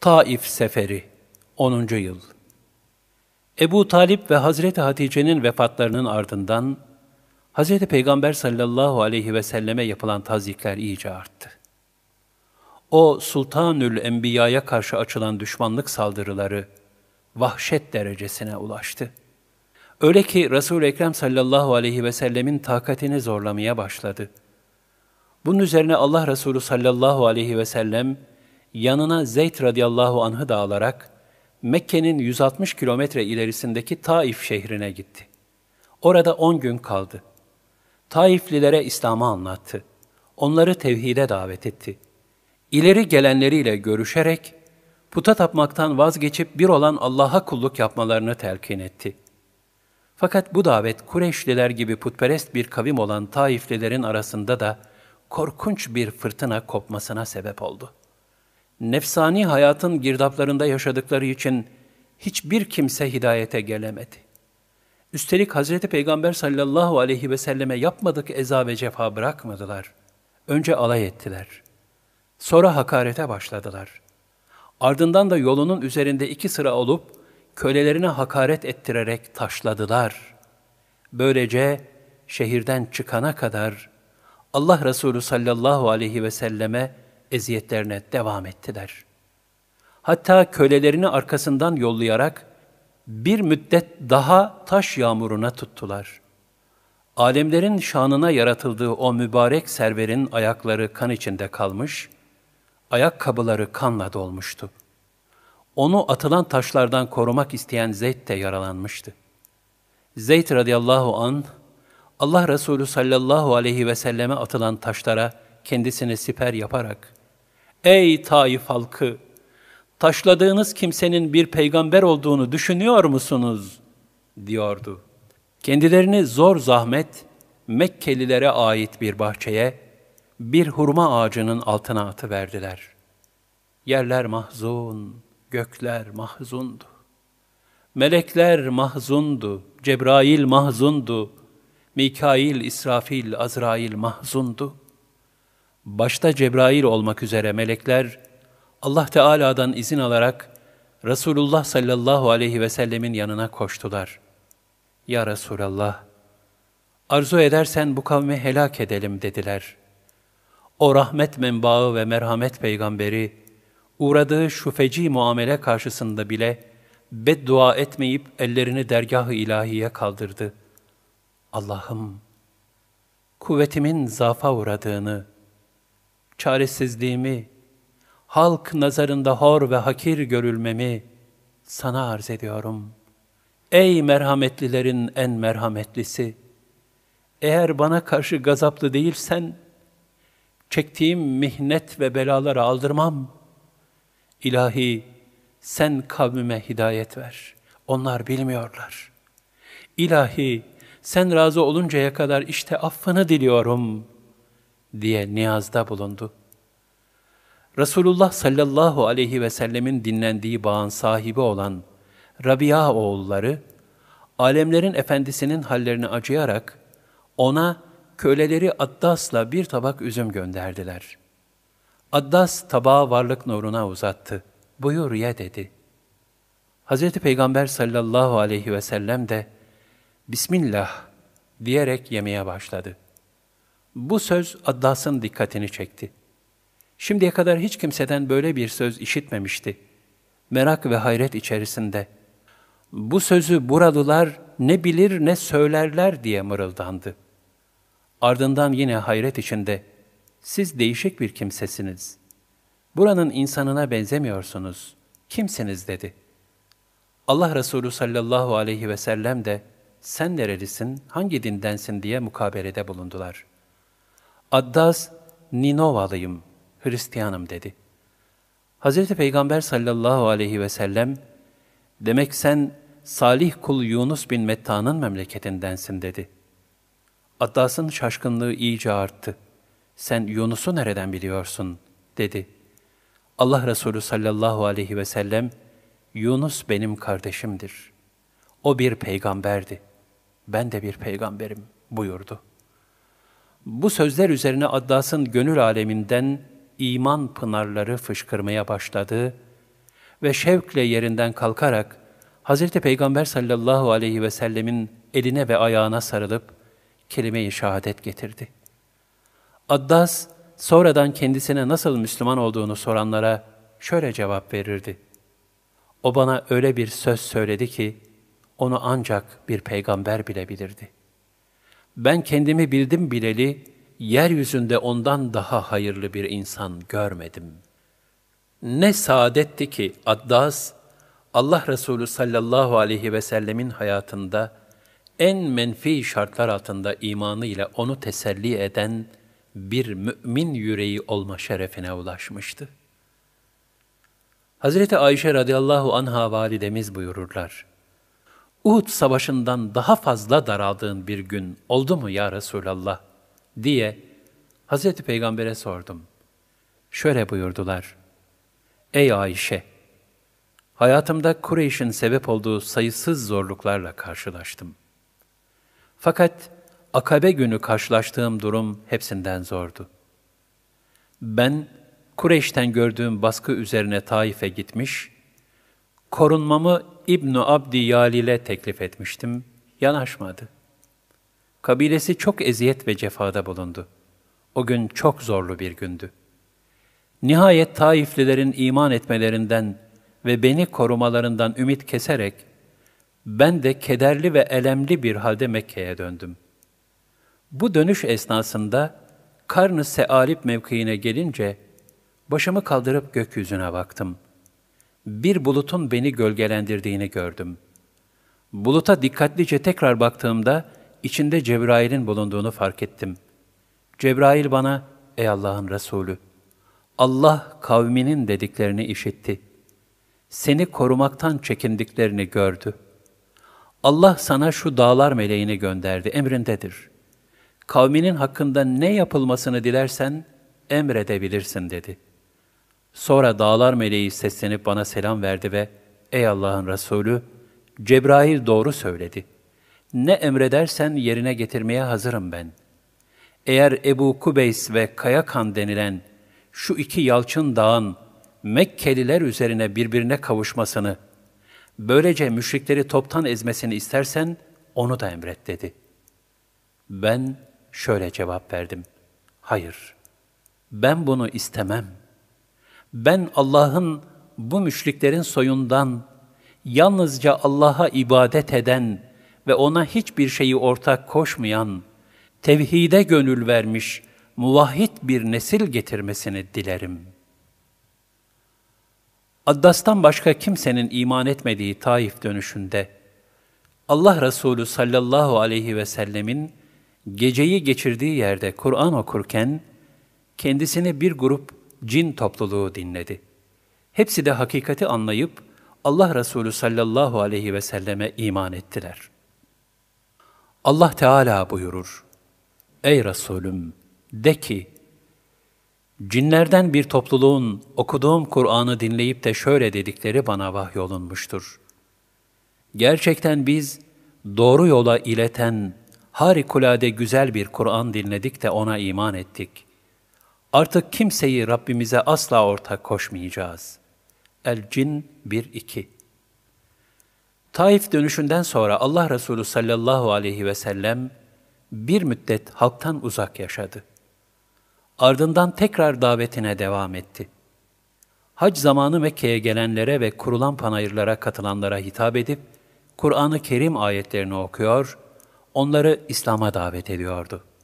Taif Seferi 10. Yıl Ebu Talip ve Hazreti Hatice'nin vefatlarının ardından Hazreti Peygamber sallallahu aleyhi ve selleme yapılan tazikler iyice arttı. O Sultanül Enbiya'ya karşı açılan düşmanlık saldırıları vahşet derecesine ulaştı. Öyle ki resul Ekrem sallallahu aleyhi ve sellemin takatini zorlamaya başladı. Bunun üzerine Allah Resulü sallallahu aleyhi ve sellem, yanına Zeyd radıyallahu anh'ı da alarak Mekke'nin 160 kilometre ilerisindeki Taif şehrine gitti. Orada 10 gün kaldı. Taiflilere İslam'ı anlattı. Onları tevhide davet etti. İleri gelenleriyle görüşerek puta tapmaktan vazgeçip bir olan Allah'a kulluk yapmalarını telkin etti. Fakat bu davet Kureyşliler gibi putperest bir kavim olan Taiflilerin arasında da korkunç bir fırtına kopmasına sebep oldu.'' nefsani hayatın girdaplarında yaşadıkları için hiçbir kimse hidayete gelemedi. Üstelik Hazreti Peygamber sallallahu aleyhi ve selleme yapmadık eza ve cefa bırakmadılar. Önce alay ettiler. Sonra hakarete başladılar. Ardından da yolunun üzerinde iki sıra olup kölelerine hakaret ettirerek taşladılar. Böylece şehirden çıkana kadar Allah Resulü sallallahu aleyhi ve selleme eziyetlerine devam ettiler. Hatta kölelerini arkasından yollayarak bir müddet daha taş yağmuruna tuttular. Alemlerin şanına yaratıldığı o mübarek serverin ayakları kan içinde kalmış, ayakkabıları kanla dolmuştu. Onu atılan taşlardan korumak isteyen Zeyd de yaralanmıştı. Zeyd radıyallahu an Allah Resulü sallallahu aleyhi ve selleme atılan taşlara kendisini siper yaparak Ey Taif halkı! Taşladığınız kimsenin bir peygamber olduğunu düşünüyor musunuz? diyordu. Kendilerini zor zahmet Mekkelilere ait bir bahçeye, bir hurma ağacının altına atıverdiler. Yerler mahzun, gökler mahzundu. Melekler mahzundu, Cebrail mahzundu, Mikail, İsrafil, Azrail mahzundu.'' başta Cebrail olmak üzere melekler Allah Teala'dan izin alarak Resulullah sallallahu aleyhi ve sellemin yanına koştular. Ya Resulallah, arzu edersen bu kavmi helak edelim dediler. O rahmet menbaı ve merhamet peygamberi, uğradığı şu feci muamele karşısında bile beddua etmeyip ellerini dergah-ı ilahiye kaldırdı. Allah'ım, kuvvetimin zafa uğradığını, çaresizliğimi, halk nazarında hor ve hakir görülmemi sana arz ediyorum. Ey merhametlilerin en merhametlisi! Eğer bana karşı gazaplı değilsen, çektiğim mihnet ve belaları aldırmam. İlahi, sen kavmime hidayet ver. Onlar bilmiyorlar. İlahi, sen razı oluncaya kadar işte affını diliyorum.'' diye niyazda bulundu. Resulullah sallallahu aleyhi ve sellemin dinlendiği bağın sahibi olan Rabia oğulları, alemlerin efendisinin hallerini acıyarak ona köleleri Addas'la bir tabak üzüm gönderdiler. Addas tabağı varlık nuruna uzattı. Buyur ye dedi. Hz. Peygamber sallallahu aleyhi ve sellem de Bismillah diyerek yemeye başladı.'' Bu söz Addas'ın dikkatini çekti. Şimdiye kadar hiç kimseden böyle bir söz işitmemişti. Merak ve hayret içerisinde. Bu sözü buradılar ne bilir ne söylerler diye mırıldandı. Ardından yine hayret içinde, siz değişik bir kimsesiniz. Buranın insanına benzemiyorsunuz. Kimsiniz dedi. Allah Resulü sallallahu aleyhi ve sellem de, sen nerelisin, hangi dindensin diye mukabelede bulundular.'' Addas, Ninovalıyım, Hristiyanım dedi. Hz. Peygamber sallallahu aleyhi ve sellem, demek sen salih kul Yunus bin Metta'nın memleketindensin dedi. Addas'ın şaşkınlığı iyice arttı. Sen Yunus'u nereden biliyorsun? dedi. Allah Resulü sallallahu aleyhi ve sellem, Yunus benim kardeşimdir. O bir peygamberdi. Ben de bir peygamberim buyurdu.'' Bu sözler üzerine Addas'ın gönül aleminden iman pınarları fışkırmaya başladı ve şevkle yerinden kalkarak Hz. Peygamber sallallahu aleyhi ve sellemin eline ve ayağına sarılıp kelime-i şehadet getirdi. Addas, sonradan kendisine nasıl Müslüman olduğunu soranlara şöyle cevap verirdi. O bana öyle bir söz söyledi ki, onu ancak bir peygamber bilebilirdi ben kendimi bildim bileli, yeryüzünde ondan daha hayırlı bir insan görmedim. Ne saadetti ki Addas, Allah Resulü sallallahu aleyhi ve sellemin hayatında en menfi şartlar altında imanı ile onu teselli eden bir mümin yüreği olma şerefine ulaşmıştı. Hazreti Ayşe radıyallahu anha validemiz buyururlar. Uhud savaşından daha fazla daraldığın bir gün oldu mu ya Resulallah diye Hz. Peygamber'e sordum. Şöyle buyurdular. Ey Ayşe! Hayatımda Kureyş'in sebep olduğu sayısız zorluklarla karşılaştım. Fakat akabe günü karşılaştığım durum hepsinden zordu. Ben Kureyş'ten gördüğüm baskı üzerine Taif'e gitmiş, korunmamı İbnu Abdi Yalil'e teklif etmiştim. Yanaşmadı. Kabilesi çok eziyet ve cefada bulundu. O gün çok zorlu bir gündü. Nihayet Taiflilerin iman etmelerinden ve beni korumalarından ümit keserek, ben de kederli ve elemli bir halde Mekke'ye döndüm. Bu dönüş esnasında karnı sealip mevkiine gelince, başımı kaldırıp gökyüzüne baktım bir bulutun beni gölgelendirdiğini gördüm. Buluta dikkatlice tekrar baktığımda içinde Cebrail'in bulunduğunu fark ettim. Cebrail bana, ''Ey Allah'ın Resulü, Allah kavminin dediklerini işitti. Seni korumaktan çekindiklerini gördü. Allah sana şu dağlar meleğini gönderdi, emrindedir. Kavminin hakkında ne yapılmasını dilersen emredebilirsin.'' dedi.'' Sonra dağlar meleği seslenip bana selam verdi ve ''Ey Allah'ın Resulü, Cebrail doğru söyledi. Ne emredersen yerine getirmeye hazırım ben. Eğer Ebu Kubeys ve Kayakan denilen şu iki yalçın dağın Mekkeliler üzerine birbirine kavuşmasını, böylece müşrikleri toptan ezmesini istersen onu da emret dedi. Ben şöyle cevap verdim. Hayır, ben bunu istemem.'' ben Allah'ın bu müşriklerin soyundan yalnızca Allah'a ibadet eden ve ona hiçbir şeyi ortak koşmayan, tevhide gönül vermiş muvahhid bir nesil getirmesini dilerim. Addas'tan başka kimsenin iman etmediği Taif dönüşünde Allah Resulü sallallahu aleyhi ve sellemin geceyi geçirdiği yerde Kur'an okurken kendisini bir grup cin topluluğu dinledi. Hepsi de hakikati anlayıp Allah Resulü sallallahu aleyhi ve selleme iman ettiler. Allah Teala buyurur, Ey Resulüm, de ki, cinlerden bir topluluğun okuduğum Kur'an'ı dinleyip de şöyle dedikleri bana vahyolunmuştur. Gerçekten biz doğru yola ileten harikulade güzel bir Kur'an dinledik de ona iman ettik.'' Artık kimseyi Rabbimize asla ortak koşmayacağız. El-Cin 1-2 Taif dönüşünden sonra Allah Resulü sallallahu aleyhi ve sellem bir müddet halktan uzak yaşadı. Ardından tekrar davetine devam etti. Hac zamanı Mekke'ye gelenlere ve kurulan panayırlara katılanlara hitap edip, Kur'an-ı Kerim ayetlerini okuyor, onları İslam'a davet ediyordu.''